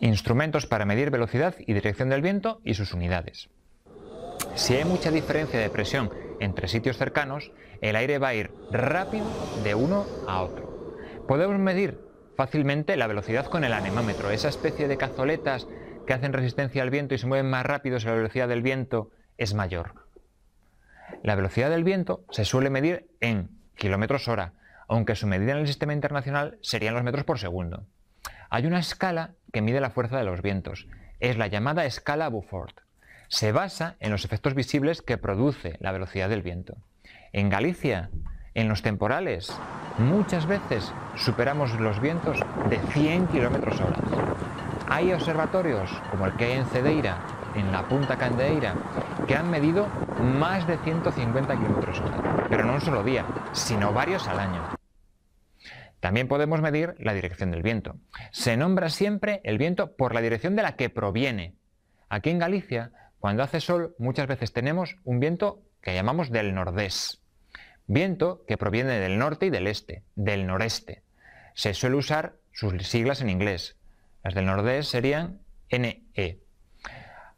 instrumentos para medir velocidad y dirección del viento y sus unidades. Si hay mucha diferencia de presión entre sitios cercanos, el aire va a ir rápido de uno a otro. Podemos medir fácilmente la velocidad con el anemómetro, esa especie de cazoletas que hacen resistencia al viento y se mueven más rápido si la velocidad del viento es mayor. La velocidad del viento se suele medir en kilómetros hora, aunque su medida en el sistema internacional serían los metros por segundo. Hay una escala que mide la fuerza de los vientos. Es la llamada escala Beaufort. Se basa en los efectos visibles que produce la velocidad del viento. En Galicia, en los temporales, muchas veces superamos los vientos de 100 km hora. Hay observatorios, como el que hay en Cedeira, en la Punta Candeira, que han medido más de 150 km hora, pero no un solo día, sino varios al año. También podemos medir la dirección del viento. Se nombra siempre el viento por la dirección de la que proviene. Aquí en Galicia, cuando hace sol, muchas veces tenemos un viento que llamamos del nordés. Viento que proviene del norte y del este, del noreste. Se suele usar sus siglas en inglés. Las del nordés serían NE.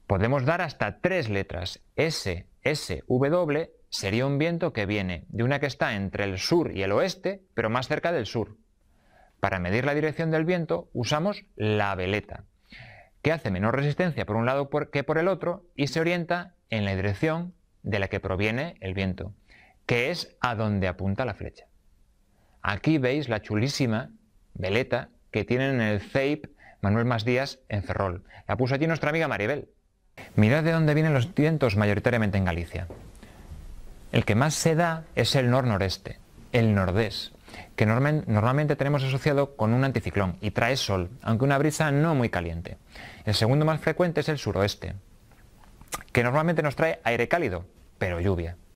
Podemos dar hasta tres letras, S, S, W sería un viento que viene de una que está entre el sur y el oeste, pero más cerca del sur. Para medir la dirección del viento usamos la veleta, que hace menor resistencia por un lado que por el otro y se orienta en la dirección de la que proviene el viento, que es a donde apunta la flecha. Aquí veis la chulísima veleta que tienen en el CEIP Manuel Más Díaz en Ferrol. La puso allí nuestra amiga Maribel. Mirad de dónde vienen los vientos mayoritariamente en Galicia. El que más se da es el nor-noreste, el nordés, que normalmente tenemos asociado con un anticiclón y trae sol, aunque una brisa no muy caliente. El segundo más frecuente es el suroeste, que normalmente nos trae aire cálido, pero lluvia.